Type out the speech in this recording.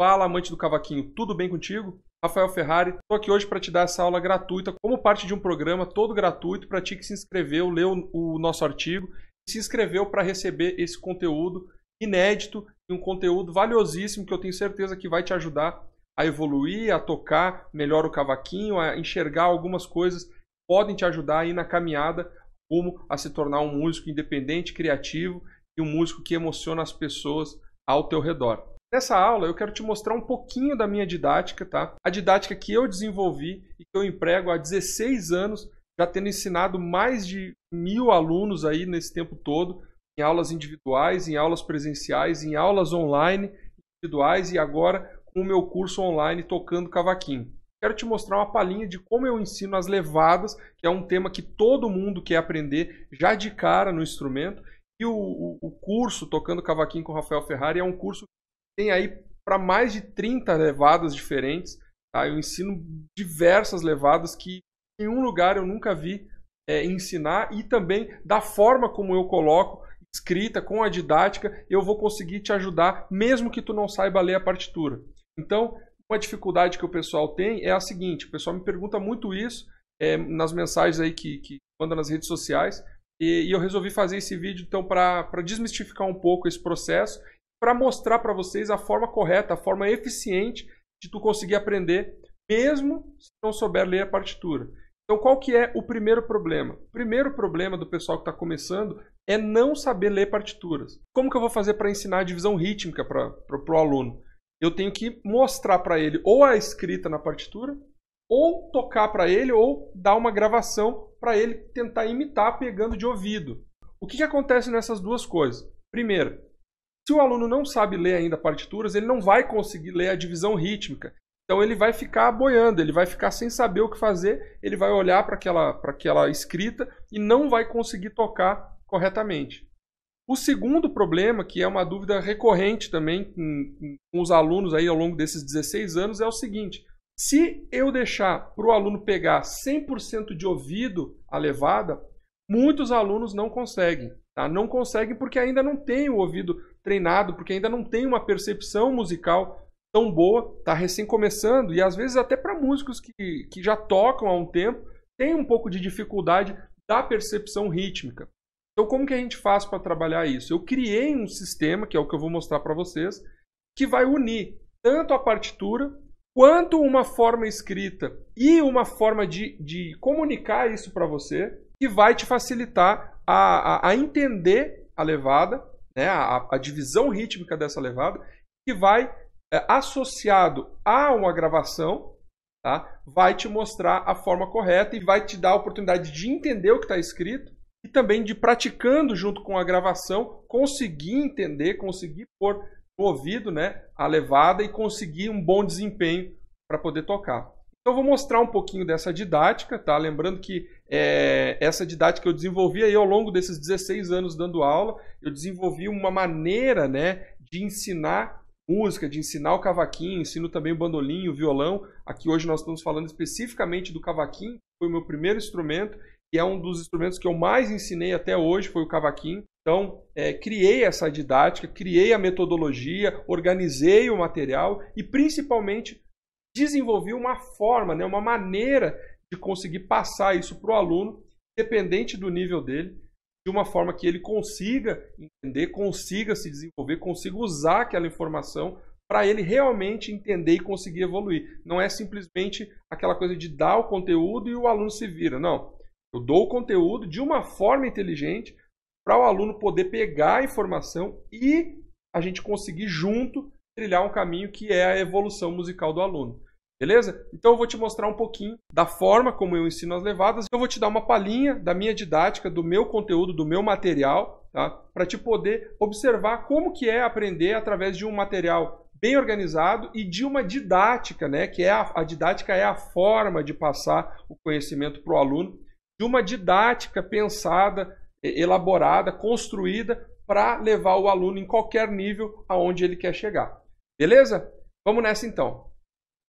Fala, amante do cavaquinho, tudo bem contigo? Rafael Ferrari, estou aqui hoje para te dar essa aula gratuita, como parte de um programa todo gratuito para ti que se inscreveu, leu o nosso artigo e se inscreveu para receber esse conteúdo inédito e um conteúdo valiosíssimo que eu tenho certeza que vai te ajudar a evoluir, a tocar melhor o cavaquinho, a enxergar algumas coisas que podem te ajudar aí na caminhada rumo a se tornar um músico independente, criativo e um músico que emociona as pessoas ao teu redor. Nessa aula eu quero te mostrar um pouquinho da minha didática, tá? A didática que eu desenvolvi e que eu emprego há 16 anos, já tendo ensinado mais de mil alunos aí nesse tempo todo, em aulas individuais, em aulas presenciais, em aulas online individuais e agora com o meu curso online tocando cavaquinho. Quero te mostrar uma palhinha de como eu ensino as levadas, que é um tema que todo mundo quer aprender já de cara no instrumento. E o, o curso Tocando Cavaquinho com Rafael Ferrari é um curso tem aí para mais de 30 levadas diferentes. Tá? Eu ensino diversas levadas que em nenhum lugar eu nunca vi é, ensinar e também da forma como eu coloco escrita com a didática, eu vou conseguir te ajudar mesmo que tu não saiba ler a partitura. Então, uma dificuldade que o pessoal tem é a seguinte: o pessoal me pergunta muito isso é, nas mensagens aí que, que manda nas redes sociais. E, e eu resolvi fazer esse vídeo então para desmistificar um pouco esse processo para mostrar para vocês a forma correta, a forma eficiente de tu conseguir aprender, mesmo se não souber ler a partitura. Então, qual que é o primeiro problema? O primeiro problema do pessoal que está começando é não saber ler partituras. Como que eu vou fazer para ensinar a divisão rítmica para o aluno? Eu tenho que mostrar para ele ou a escrita na partitura, ou tocar para ele, ou dar uma gravação para ele tentar imitar pegando de ouvido. O que, que acontece nessas duas coisas? Primeiro, se o aluno não sabe ler ainda partituras, ele não vai conseguir ler a divisão rítmica. Então ele vai ficar boiando, ele vai ficar sem saber o que fazer, ele vai olhar para aquela, aquela escrita e não vai conseguir tocar corretamente. O segundo problema, que é uma dúvida recorrente também com, com os alunos aí ao longo desses 16 anos, é o seguinte: se eu deixar para o aluno pegar 100% de ouvido a levada, muitos alunos não conseguem. Tá? Não consegue porque ainda não tem o ouvido treinado, porque ainda não tem uma percepção musical tão boa, está recém começando, e às vezes até para músicos que, que já tocam há um tempo, tem um pouco de dificuldade da percepção rítmica. Então, como que a gente faz para trabalhar isso? Eu criei um sistema, que é o que eu vou mostrar para vocês, que vai unir tanto a partitura quanto uma forma escrita e uma forma de, de comunicar isso para você, que vai te facilitar a, a, a entender a levada, né, a, a, divisão rítmica dessa levada, que vai, é, associado a uma gravação, tá, vai te mostrar a forma correta e vai te dar a oportunidade de entender o que está escrito e também de praticando junto com a gravação, conseguir entender, conseguir pôr no ouvido né, a levada e conseguir um bom desempenho para poder tocar. Então, eu vou mostrar um pouquinho dessa didática, tá? Lembrando que é, essa didática eu desenvolvi aí ao longo desses 16 anos dando aula, eu desenvolvi uma maneira, né, de ensinar música, de ensinar o cavaquinho, ensino também o bandolim, o violão. Aqui hoje nós estamos falando especificamente do cavaquinho, foi o meu primeiro instrumento e é um dos instrumentos que eu mais ensinei até hoje, foi o cavaquinho. Então, é, criei essa didática, criei a metodologia, organizei o material e principalmente desenvolvi uma forma, né, uma maneira de conseguir passar isso para o aluno, dependente do nível dele, de uma forma que ele consiga entender, consiga se desenvolver, consiga usar aquela informação para ele realmente entender e conseguir evoluir. Não é simplesmente aquela coisa de dar o conteúdo e o aluno se vira. Não. Eu dou o conteúdo de uma forma inteligente para o aluno poder pegar a informação e a gente conseguir junto trilhar um caminho que é a evolução musical do aluno. Beleza? Então eu vou te mostrar um pouquinho da forma como eu ensino as levadas. Eu vou te dar uma palhinha da minha didática, do meu conteúdo, do meu material, tá? Para te poder observar como que é aprender através de um material bem organizado e de uma didática, né? Que é a, a didática é a forma de passar o conhecimento para o aluno, de uma didática pensada, elaborada, construída para levar o aluno em qualquer nível aonde ele quer chegar. Beleza? Vamos nessa então.